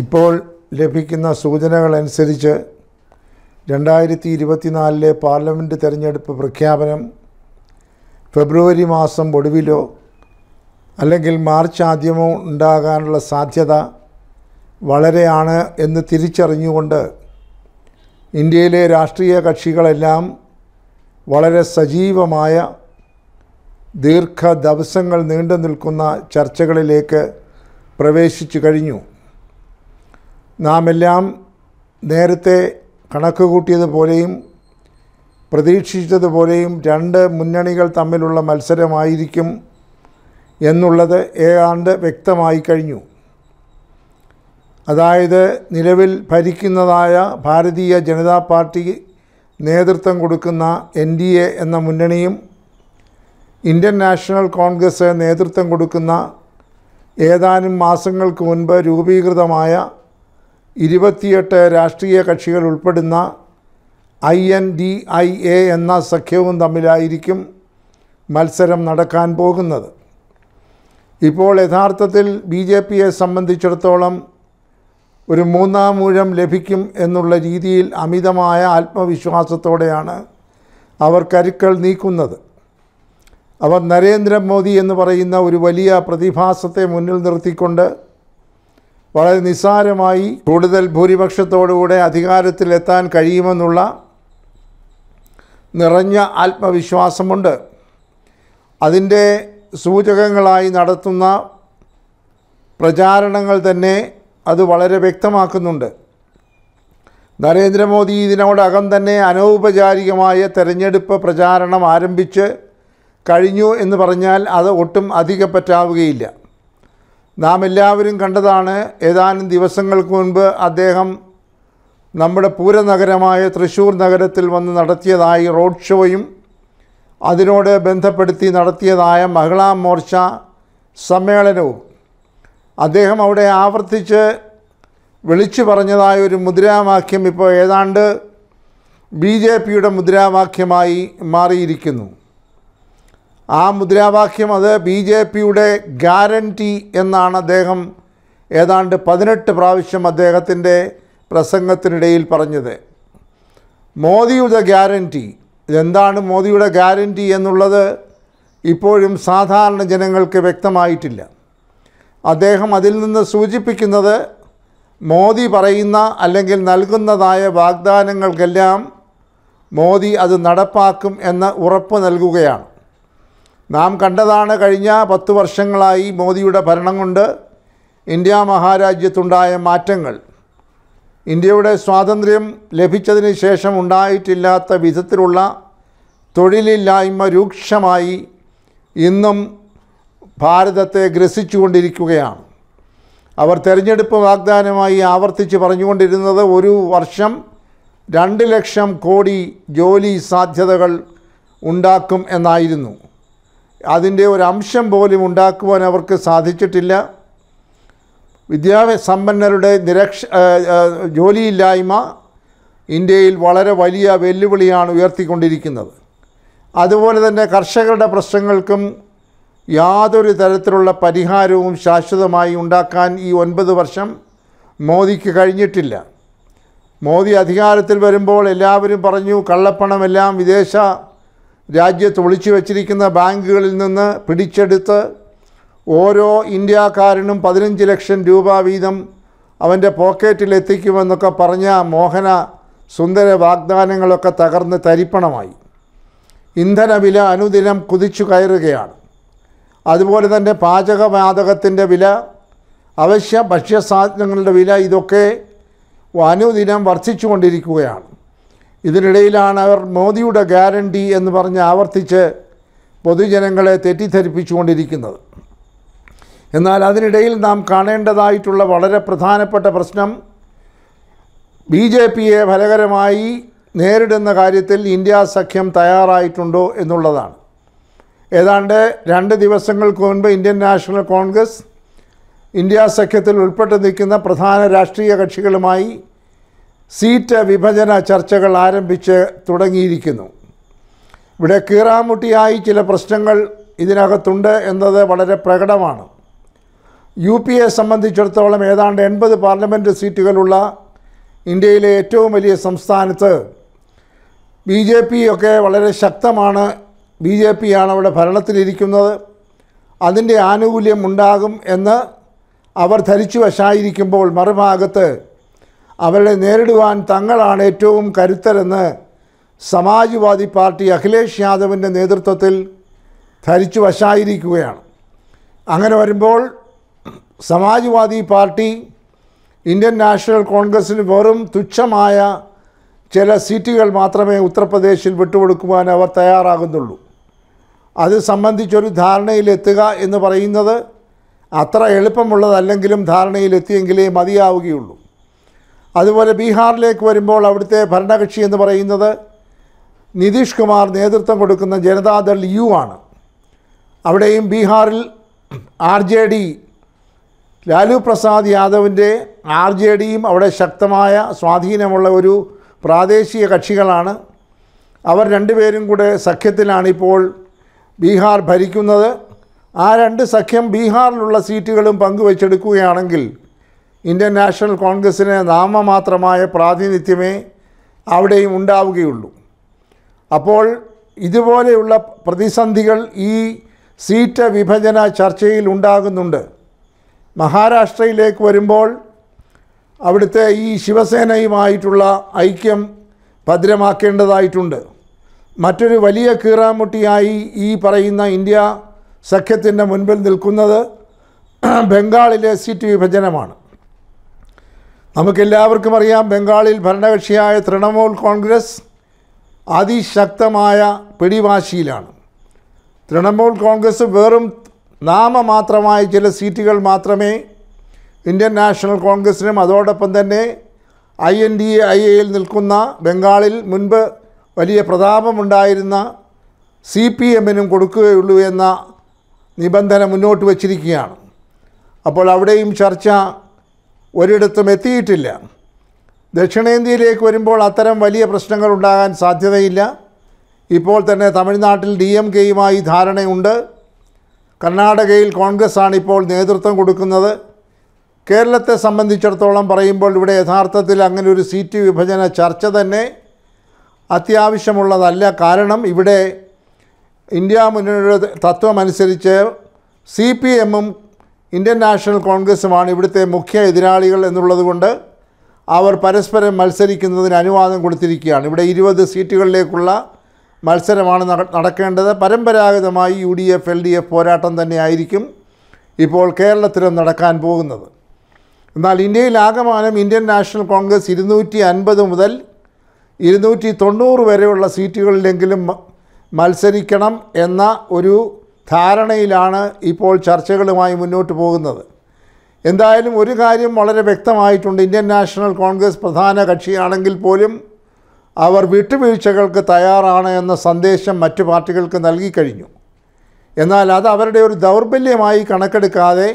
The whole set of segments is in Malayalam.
ഇപ്പോൾ ലഭിക്കുന്ന സൂചനകളനുസരിച്ച് രണ്ടായിരത്തി ഇരുപത്തിനാലിലെ പാർലമെൻറ്റ് തെരഞ്ഞെടുപ്പ് പ്രഖ്യാപനം ഫെബ്രുവരി മാസം ഒടുവിലോ അല്ലെങ്കിൽ മാർച്ച് ആദ്യമോ ഉണ്ടാകാനുള്ള സാധ്യത വളരെയാണ് എന്ന് തിരിച്ചറിഞ്ഞുകൊണ്ട് ഇന്ത്യയിലെ രാഷ്ട്രീയ കക്ഷികളെല്ലാം വളരെ സജീവമായ ദീർഘ ദിവസങ്ങൾ നീണ്ടു നിൽക്കുന്ന ചർച്ചകളിലേക്ക് പ്രവേശിച്ചു കഴിഞ്ഞു നാമെല്ലാം നേരത്തെ കണക്ക് കൂട്ടിയതുപോലെയും പ്രതീക്ഷിച്ചതുപോലെയും രണ്ട് മുന്നണികൾ തമ്മിലുള്ള മത്സരമായിരിക്കും എന്നുള്ളത് ഏതാണ്ട് വ്യക്തമായി കഴിഞ്ഞു അതായത് നിലവിൽ ഭരിക്കുന്നതായ ഭാരതീയ ജനതാ പാർട്ടി നേതൃത്വം കൊടുക്കുന്ന എൻ ഡി എ എന്ന മുന്നണിയും ഇന്ത്യൻ നാഷണൽ കോൺഗ്രസ് നേതൃത്വം കൊടുക്കുന്ന ഏതാനും മാസങ്ങൾക്ക് മുൻപ് രൂപീകൃതമായ ഇരുപത്തിയെട്ട് രാഷ്ട്രീയ കക്ഷികൾ ഉൾപ്പെടുന്ന I N D I A എന്ന സഖ്യവും തമ്മിലായിരിക്കും മത്സരം നടക്കാൻ പോകുന്നത് ഇപ്പോൾ യഥാർത്ഥത്തിൽ ബി ജെ പിയെ സംബന്ധിച്ചിടത്തോളം ഒരു മൂന്നാം ഊഴം ലഭിക്കും എന്നുള്ള രീതിയിൽ അമിതമായ ആത്മവിശ്വാസത്തോടെയാണ് അവർ കരുക്കൾ നീക്കുന്നത് അവർ നരേന്ദ്രമോദി എന്ന് പറയുന്ന ഒരു വലിയ പ്രതിഭാസത്തെ മുന്നിൽ നിർത്തിക്കൊണ്ട് വളരെ നിസ്സാരമായി കൂടുതൽ ഭൂരിപക്ഷത്തോടുകൂടെ അധികാരത്തിലെത്താൻ കഴിയുമെന്നുള്ള നിറഞ്ഞ ആത്മവിശ്വാസമുണ്ട് അതിൻ്റെ സൂചകങ്ങളായി നടത്തുന്ന പ്രചാരണങ്ങൾ തന്നെ അത് വളരെ വ്യക്തമാക്കുന്നുണ്ട് നരേന്ദ്രമോദി ഇതിനോടകം തന്നെ അനൗപചാരികമായ തെരഞ്ഞെടുപ്പ് പ്രചാരണം ആരംഭിച്ച് കഴിഞ്ഞു എന്ന് പറഞ്ഞാൽ അത് ഒട്ടും അധികപ്പറ്റാവുകയില്ല നാം എല്ലാവരും കണ്ടതാണ് ഏതാനും ദിവസങ്ങൾക്ക് മുൻപ് അദ്ദേഹം നമ്മുടെ പൂരനഗരമായ തൃശ്ശൂർ നഗരത്തിൽ വന്ന് നടത്തിയതായി റോഡ് ഷോയും അതിനോട് ബന്ധപ്പെടുത്തി നടത്തിയതായ മഹിളാ മോർച്ച സമ്മേളനവും അദ്ദേഹം അവിടെ ആവർത്തിച്ച് വിളിച്ചു പറഞ്ഞതായ ഒരു മുദ്രാവാക്യം ഇപ്പോൾ ഏതാണ്ട് ബി ജെ പിയുടെ മുദ്രാവാക്യമായി മാറിയിരിക്കുന്നു ആ മുദ്രാവാക്യം അത് ബി ജെ പിയുടെ ഗ്യാരൻറ്റി എന്നാണ് അദ്ദേഹം ഏതാണ്ട് പതിനെട്ട് പ്രാവശ്യം അദ്ദേഹത്തിൻ്റെ പ്രസംഗത്തിനിടയിൽ പറഞ്ഞത് മോദിയുടെ ഗ്യാരൻറ്റി ഇതെന്താണ് മോദിയുടെ ഗ്യാരൻറ്റി എന്നുള്ളത് ഇപ്പോഴും സാധാരണ ജനങ്ങൾക്ക് വ്യക്തമായിട്ടില്ല അദ്ദേഹം അതിൽ നിന്ന് സൂചിപ്പിക്കുന്നത് മോദി പറയുന്ന അല്ലെങ്കിൽ നൽകുന്നതായ വാഗ്ദാനങ്ങൾക്കെല്ലാം മോദി അത് നടപ്പാക്കും എന്ന് ഉറപ്പ് നൽകുകയാണ് നാം കണ്ടതാണ് കഴിഞ്ഞ പത്ത് വർഷങ്ങളായി മോദിയുടെ ഭരണം കൊണ്ട് ഇന്ത്യ മഹാരാജ്യത്തുണ്ടായ മാറ്റങ്ങൾ ഇന്ത്യയുടെ സ്വാതന്ത്ര്യം ലഭിച്ചതിന് ശേഷം ഉണ്ടായിട്ടില്ലാത്ത വിധത്തിലുള്ള തൊഴിലില്ലായ്മ രൂക്ഷമായി ഇന്നും ഭാരതത്തെ ഗ്രസിച്ചുകൊണ്ടിരിക്കുകയാണ് അവർ തെരഞ്ഞെടുപ്പ് വാഗ്ദാനമായി ആവർത്തിച്ച് പറഞ്ഞുകൊണ്ടിരുന്നത് ഒരു വർഷം രണ്ട് ലക്ഷം കോടി ജോലി സാധ്യതകൾ ഉണ്ടാക്കും എന്നായിരുന്നു അതിൻ്റെ ഒരു അംശം പോലും ഉണ്ടാക്കുവാൻ അവർക്ക് സാധിച്ചിട്ടില്ല വിദ്യാഭ്യാസ സമ്പന്നരുടെ നിരക്ഷ ജോലിയില്ലായ്മ ഇന്ത്യയിൽ വളരെ വലിയ വെല്ലുവിളിയാണ് ഉയർത്തിക്കൊണ്ടിരിക്കുന്നത് അതുപോലെ തന്നെ കർഷകരുടെ പ്രശ്നങ്ങൾക്കും യാതൊരു തരത്തിലുള്ള പരിഹാരവും ശാശ്വതമായി ഉണ്ടാക്കാൻ ഈ ഒൻപത് വർഷം മോദിക്ക് കഴിഞ്ഞിട്ടില്ല മോദി അധികാരത്തിൽ വരുമ്പോൾ എല്ലാവരും പറഞ്ഞു കള്ളപ്പണമെല്ലാം വിദേശ രാജ്യത്ത് ഒളിച്ചു വച്ചിരിക്കുന്ന ബാങ്കുകളിൽ നിന്ന് പിടിച്ചെടുത്ത് ഓരോ ഇന്ത്യക്കാരനും പതിനഞ്ച് ലക്ഷം രൂപ വീതം അവൻ്റെ പോക്കറ്റിൽ എത്തിക്കുമെന്നൊക്കെ പറഞ്ഞ മോഹന സുന്ദര വാഗ്ദാനങ്ങളൊക്കെ തകർന്ന് തരിപ്പണമായി ഇന്ധനവില അനുദിനം കുതിച്ചു കയറുകയാണ് അതുപോലെ തന്നെ പാചകവാതകത്തിൻ്റെ വില അവശ്യ ഭക്ഷ്യസാധനങ്ങളുടെ വില ഇതൊക്കെ അനുദിനം വർദ്ധിച്ചു കൊണ്ടിരിക്കുകയാണ് ഇതിനിടയിലാണ് അവർ മോദിയുടെ ഗ്യാരണ്ടി എന്ന് പറഞ്ഞ് ആവർത്തിച്ച് പൊതുജനങ്ങളെ തെറ്റിദ്ധരിപ്പിച്ചുകൊണ്ടിരിക്കുന്നത് എന്നാൽ അതിനിടയിൽ നാം കാണേണ്ടതായിട്ടുള്ള വളരെ പ്രധാനപ്പെട്ട പ്രശ്നം ബി ജെ പിയെ ഫലകരമായി നേരിടുന്ന കാര്യത്തിൽ ഇന്ത്യ സഖ്യം തയ്യാറായിട്ടുണ്ടോ എന്നുള്ളതാണ് ഏതാണ്ട് രണ്ട് ദിവസങ്ങൾക്ക് മുൻപ് ഇന്ത്യൻ നാഷണൽ കോൺഗ്രസ് ഇന്ത്യ സഖ്യത്തിൽ ഉൾപ്പെട്ട് നിൽക്കുന്ന പ്രധാന രാഷ്ട്രീയ കക്ഷികളുമായി സീറ്റ് വിഭജന ചർച്ചകൾ ആരംഭിച്ച് തുടങ്ങിയിരിക്കുന്നു ഇവിടെ കീറാമുട്ടിയായി ചില പ്രശ്നങ്ങൾ ഇതിനകത്തുണ്ട് എന്നത് വളരെ പ്രകടമാണ് യു പി എ സംബന്ധിച്ചിടത്തോളം ഏതാണ്ട് എൺപത് പാർലമെൻറ്റ് സീറ്റുകളുള്ള ഇന്ത്യയിലെ ഏറ്റവും വലിയ സംസ്ഥാനത്ത് ബി ജെ പി ഒക്കെ വളരെ ശക്തമാണ് ബി ജെ ആണ് അവിടെ ഭരണത്തിലിരിക്കുന്നത് അതിൻ്റെ ആനുകൂല്യം ഉണ്ടാകും എന്ന് അവർ ധരിച്ചു വശായിരിക്കുമ്പോൾ മറുഭാഗത്ത് അവരെ നേരിടുവാൻ തങ്ങളാണ് ഏറ്റവും കരുത്തരെന്ന് സമാജ്വാദി പാർട്ടി അഖിലേഷ് യാദവിൻ്റെ നേതൃത്വത്തിൽ ധരിച്ചു വശായിരിക്കുകയാണ് അങ്ങനെ വരുമ്പോൾ സമാജ്വാദി പാർട്ടി ഇന്ത്യൻ നാഷണൽ കോൺഗ്രസ്സിന് വെറും തുച്ഛമായ ചില സീറ്റുകൾ മാത്രമേ ഉത്തർപ്രദേശിൽ വിട്ടുകൊടുക്കുവാൻ അവർ തയ്യാറാകുന്നുള്ളൂ അത് സംബന്ധിച്ചൊരു ധാരണയിലെത്തുക എന്ന് പറയുന്നത് അത്ര എളുപ്പമുള്ളതല്ലെങ്കിലും ധാരണയിലെത്തിയെങ്കിലേ മതിയാവുകയുള്ളൂ അതുപോലെ ബീഹാറിലേക്ക് വരുമ്പോൾ അവിടുത്തെ ഭരണകക്ഷി എന്ന് പറയുന്നത് നിതീഷ് കുമാർ നേതൃത്വം കൊടുക്കുന്ന ജനതാദൾ യു ആണ് അവിടെയും ബീഹാറിൽ R J D Lalu Prasad യാദവിൻ്റെ ആർ ജെ ഡിയും അവിടെ ശക്തമായ സ്വാധീനമുള്ള ഒരു പ്രാദേശിക കക്ഷികളാണ് അവർ രണ്ടുപേരും കൂടെ സഖ്യത്തിലാണിപ്പോൾ ബീഹാർ ഭരിക്കുന്നത് ആ രണ്ട് സഖ്യം ബീഹാറിലുള്ള സീറ്റുകളും പങ്കുവച്ചെടുക്കുകയാണെങ്കിൽ ഇന്ത്യൻ നാഷണൽ കോൺഗ്രസ്സിന് നാമമാത്രമായ പ്രാതിനിധ്യമേ അവിടെയും ഉണ്ടാവുകയുള്ളൂ അപ്പോൾ ഇതുപോലെയുള്ള പ്രതിസന്ധികൾ ഈ സീറ്റ് വിഭജന ചർച്ചയിൽ ഉണ്ടാകുന്നുണ്ട് മഹാരാഷ്ട്രയിലേക്ക് വരുമ്പോൾ അവിടുത്തെ ഈ ശിവസേനയുമായിട്ടുള്ള ഐക്യം ഭദ്രമാക്കേണ്ടതായിട്ടുണ്ട് മറ്റൊരു വലിയ കീറാമുട്ടിയായി ഈ പറയുന്ന ഇന്ത്യ സഖ്യത്തിൻ്റെ മുൻപിൽ നിൽക്കുന്നത് ബംഗാളിലെ സീറ്റ് വിഭജനമാണ് നമുക്കെല്ലാവർക്കും അറിയാം ബംഗാളിൽ ഭരണകക്ഷിയായ തൃണമൂൽ കോൺഗ്രസ് അതിശക്തമായ പിടിവാശിയിലാണ് തൃണമൂൽ കോൺഗ്രസ് വെറും നാമമാത്രമായ ചില സീറ്റുകൾ മാത്രമേ ഇന്ത്യൻ നാഷണൽ കോൺഗ്രസിനും അതോടൊപ്പം തന്നെ I N D A I എയിൽ നിൽക്കുന്ന ബംഗാളിൽ മുൻപ് വലിയ പ്രതാപമുണ്ടായിരുന്ന സി പി എമ്മിനും കൊടുക്കുകയുള്ളൂ എന്ന നിബന്ധന മുന്നോട്ട് വച്ചിരിക്കുകയാണ് അപ്പോൾ അവിടെയും ചർച്ച ഒരിടത്തും എത്തിയിട്ടില്ല ദക്ഷിണേന്ത്യയിലേക്ക് വരുമ്പോൾ അത്തരം വലിയ പ്രശ്നങ്ങൾ ഉണ്ടാകാൻ സാധ്യതയില്ല ഇപ്പോൾ തന്നെ തമിഴ്നാട്ടിൽ ഡി എം കെയുമായി ധാരണയുണ്ട് കർണാടകയിൽ കോൺഗ്രസ്സാണ് ഇപ്പോൾ നേതൃത്വം കൊടുക്കുന്നത് കേരളത്തെ സംബന്ധിച്ചിടത്തോളം പറയുമ്പോൾ ഇവിടെ യഥാർത്ഥത്തിൽ അങ്ങനെ ഒരു സീറ്റ് വിഭജന ചർച്ച തന്നെ അത്യാവശ്യമുള്ളതല്ല കാരണം ഇവിടെ ഇന്ത്യ മുന്നണിയുടെ തത്വമനുസരിച്ച് സി പി എമ്മും ഇന്ത്യൻ നാഷണൽ കോൺഗ്രസ്സുമാണ് ഇവിടുത്തെ മുഖ്യ എതിരാളികൾ എന്നുള്ളതുകൊണ്ട് അവർ പരസ്പരം മത്സരിക്കുന്നതിന് അനുവാദം കൊടുത്തിരിക്കുകയാണ് ഇവിടെ ഇരുപത് സീറ്റുകളിലേക്കുള്ള മത്സരമാണ് നടക്കേണ്ടത് പരമ്പരാഗതമായി U D F L D F പോരാട്ടം തന്നെയായിരിക്കും ഇപ്പോൾ കേരളത്തിലും നടക്കാൻ പോകുന്നത് എന്നാൽ ഇന്ത്യയിൽ ഇന്ത്യൻ നാഷണൽ കോൺഗ്രസ് ഇരുന്നൂറ്റി അൻപത് മുതൽ ഇരുന്നൂറ്റി തൊണ്ണൂറ് വരെയുള്ള സീറ്റുകളിലെങ്കിലും മത്സരിക്കണം എന്ന ഒരു ധാരണയിലാണ് ഇപ്പോൾ ചർച്ചകളുമായി മുന്നോട്ട് പോകുന്നത് എന്തായാലും ഒരു കാര്യം വളരെ വ്യക്തമായിട്ടുണ്ട് ഇന്ത്യൻ നാഷണൽ കോൺഗ്രസ് പ്രധാന കക്ഷിയാണെങ്കിൽ പോലും അവർ വിട്ടുവീഴ്ചകൾക്ക് തയ്യാറാണ് എന്ന സന്ദേശം മറ്റു പാർട്ടികൾക്ക് നൽകിക്കഴിഞ്ഞു എന്നാൽ അത് അവരുടെ ഒരു ദൗർബല്യമായി കണക്കെടുക്കാതെ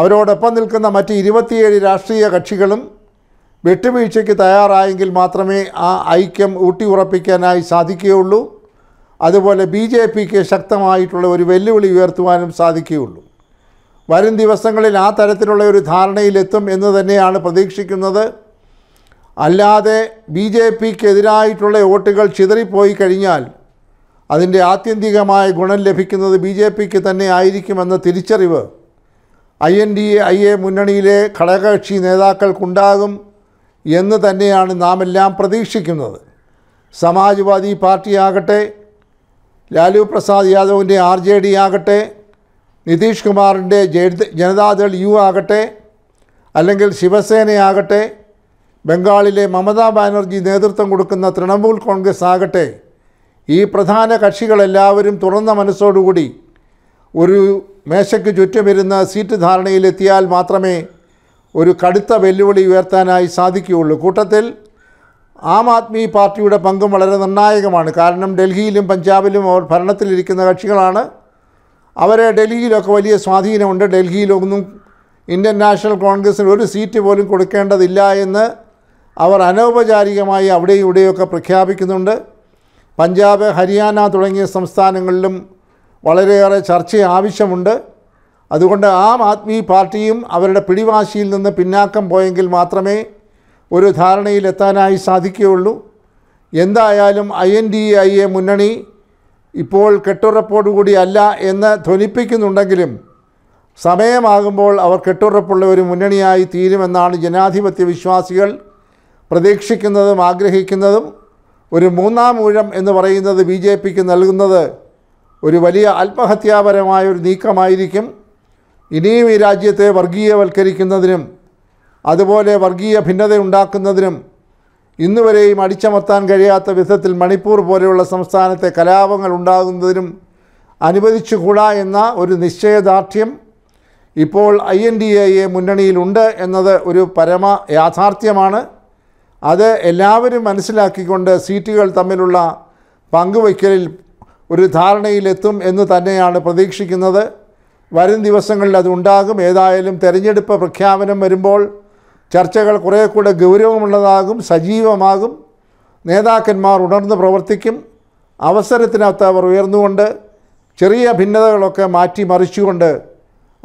അവരോടൊപ്പം നിൽക്കുന്ന മറ്റ് ഇരുപത്തിയേഴ് രാഷ്ട്രീയ കക്ഷികളും വിട്ടുവീഴ്ചയ്ക്ക് തയ്യാറായെങ്കിൽ മാത്രമേ ആ ഐക്യം ഊട്ടിയുറപ്പിക്കാനായി സാധിക്കുകയുള്ളൂ അതുപോലെ ബി ജെ പിക്ക് ശക്തമായിട്ടുള്ള ഒരു വെല്ലുവിളി ഉയർത്തുവാനും സാധിക്കുകയുള്ളൂ വരും ദിവസങ്ങളിൽ ആ തരത്തിലുള്ള ഒരു ധാരണയിലെത്തും എന്ന് തന്നെയാണ് പ്രതീക്ഷിക്കുന്നത് അല്ലാതെ ബി ജെ പിക്കെതിരായിട്ടുള്ള വോട്ടുകൾ ചിതറിപ്പോയി കഴിഞ്ഞാൽ അതിൻ്റെ ആത്യന്തികമായ ഗുണം ലഭിക്കുന്നത് ബി ജെ പിക്ക് തന്നെ ആയിരിക്കുമെന്ന തിരിച്ചറിവ് I N D A A എ മുന്നണിയിലെ ഘടകകക്ഷി നേതാക്കൾക്കുണ്ടാകും എന്ന് തന്നെയാണ് നാം എല്ലാം പ്രതീക്ഷിക്കുന്നത് സമാജ്വാദി പാർട്ടിയാകട്ടെ ലാലു പ്രസാദ് യാദവിൻ്റെ ആർ ജെ ഡി ആകട്ടെ നിതീഷ് കുമാറിൻ്റെ ജനതാദൾ യു ആകട്ടെ അല്ലെങ്കിൽ ശിവസേനയാകട്ടെ ബംഗാളിലെ മമതാ ബാനർജി നേതൃത്വം കൊടുക്കുന്ന തൃണമൂൽ കോൺഗ്രസ് ആകട്ടെ ഈ പ്രധാന കക്ഷികളെല്ലാവരും തുറന്ന മനസ്സോടുകൂടി ഒരു മേശയ്ക്ക് ചുറ്റുമിരുന്ന സീറ്റ് ധാരണയിലെത്തിയാൽ മാത്രമേ ഒരു കടുത്ത വെല്ലുവിളി ഉയർത്താനായി സാധിക്കുകയുള്ളൂ കൂട്ടത്തിൽ ആം ആദ്മി പാർട്ടിയുടെ പങ്കും വളരെ നിർണായകമാണ് കാരണം ഡൽഹിയിലും പഞ്ചാബിലും അവർ ഭരണത്തിലിരിക്കുന്ന കക്ഷികളാണ് അവരെ ഡൽഹിയിലൊക്കെ വലിയ സ്വാധീനമുണ്ട് ഡൽഹിയിലൊന്നും ഇന്ത്യൻ നാഷണൽ കോൺഗ്രസ്സിന് ഒരു സീറ്റ് പോലും കൊടുക്കേണ്ടതില്ല എന്ന് അവർ അനൗപചാരികമായി അവിടെയും ഇവിടെയൊക്കെ പ്രഖ്യാപിക്കുന്നുണ്ട് പഞ്ചാബ് ഹരിയാന തുടങ്ങിയ സംസ്ഥാനങ്ങളിലും വളരെയേറെ ചർച്ച ആവശ്യമുണ്ട് അതുകൊണ്ട് ആം ആദ്മി പാർട്ടിയും അവരുടെ പിടിവാശിയിൽ നിന്ന് പിന്നാക്കം പോയെങ്കിൽ മാത്രമേ ഒരു ധാരണയിലെത്താനായി സാധിക്കുകയുള്ളൂ എന്തായാലും I N D I A മുന്നണി ഇപ്പോൾ കെട്ടുറപ്പോടുകൂടി അല്ല എന്ന് ധ്വനിപ്പിക്കുന്നുണ്ടെങ്കിലും സമയമാകുമ്പോൾ അവർ കെട്ടുറപ്പുള്ള ഒരു മുന്നണിയായി തീരുമെന്നാണ് ജനാധിപത്യ വിശ്വാസികൾ പ്രതീക്ഷിക്കുന്നതും ആഗ്രഹിക്കുന്നതും ഒരു മൂന്നാം ഊഴം എന്ന് പറയുന്നത് ബി ജെ പിക്ക് നൽകുന്നത് ഒരു വലിയ ആത്മഹത്യാപരമായ ഒരു നീക്കമായിരിക്കും ഇനിയും ഈ രാജ്യത്തെ വർഗീയവൽക്കരിക്കുന്നതിനും അതുപോലെ വർഗീയ ഭിന്നതയുണ്ടാക്കുന്നതിനും ഇന്നുവരെയും അടിച്ചമർത്താൻ കഴിയാത്ത വിധത്തിൽ മണിപ്പൂർ പോലെയുള്ള സംസ്ഥാനത്തെ കലാപങ്ങൾ ഉണ്ടാകുന്നതിനും അനുവദിച്ചുകൂടാ എന്ന ഒരു നിശ്ചയദാർഢ്യം ഇപ്പോൾ ഐ എൻ ഡി എയെ മുന്നണിയിലുണ്ട് എന്നത് ഒരു പരമ യാഥാർത്ഥ്യമാണ് അത് എല്ലാവരും മനസ്സിലാക്കിക്കൊണ്ട് സീറ്റുകൾ തമ്മിലുള്ള പങ്കുവയ്ക്കലിൽ ഒരു ധാരണയിലെത്തും എന്ന് തന്നെയാണ് പ്രതീക്ഷിക്കുന്നത് വരും ദിവസങ്ങളിൽ അതുണ്ടാകും ഏതായാലും തെരഞ്ഞെടുപ്പ് പ്രഖ്യാപനം വരുമ്പോൾ ചർച്ചകൾ കുറേ കൂടെ ഗൗരവമുള്ളതാകും സജീവമാകും നേതാക്കന്മാർ ഉണർന്ന് പ്രവർത്തിക്കും അവസരത്തിനകത്ത് അവർ ഉയർന്നുകൊണ്ട് ചെറിയ ഭിന്നതകളൊക്കെ മാറ്റിമറിച്ചുകൊണ്ട്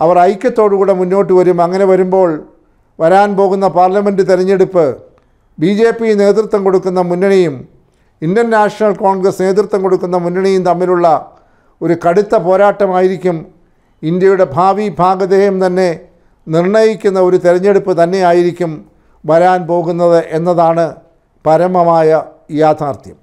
അവർ ഐക്യത്തോടുകൂടെ മുന്നോട്ട് വരും അങ്ങനെ വരുമ്പോൾ വരാൻ പോകുന്ന പാർലമെൻറ്റ് തെരഞ്ഞെടുപ്പ് ബി ജെ പി നേതൃത്വം കൊടുക്കുന്ന മുന്നണിയും ഇന്ത്യൻ നാഷണൽ കോൺഗ്രസ് നേതൃത്വം കൊടുക്കുന്ന മുന്നണിയും തമ്മിലുള്ള ഒരു കടുത്ത പോരാട്ടമായിരിക്കും ഇന്ത്യയുടെ ഭാവി ഭാഗധേയം തന്നെ നിർണയിക്കുന്ന ഒരു തെരഞ്ഞെടുപ്പ് തന്നെയായിരിക്കും വരാൻ പോകുന്നത് എന്നതാണ് പരമമായ യാഥാർത്ഥ്യം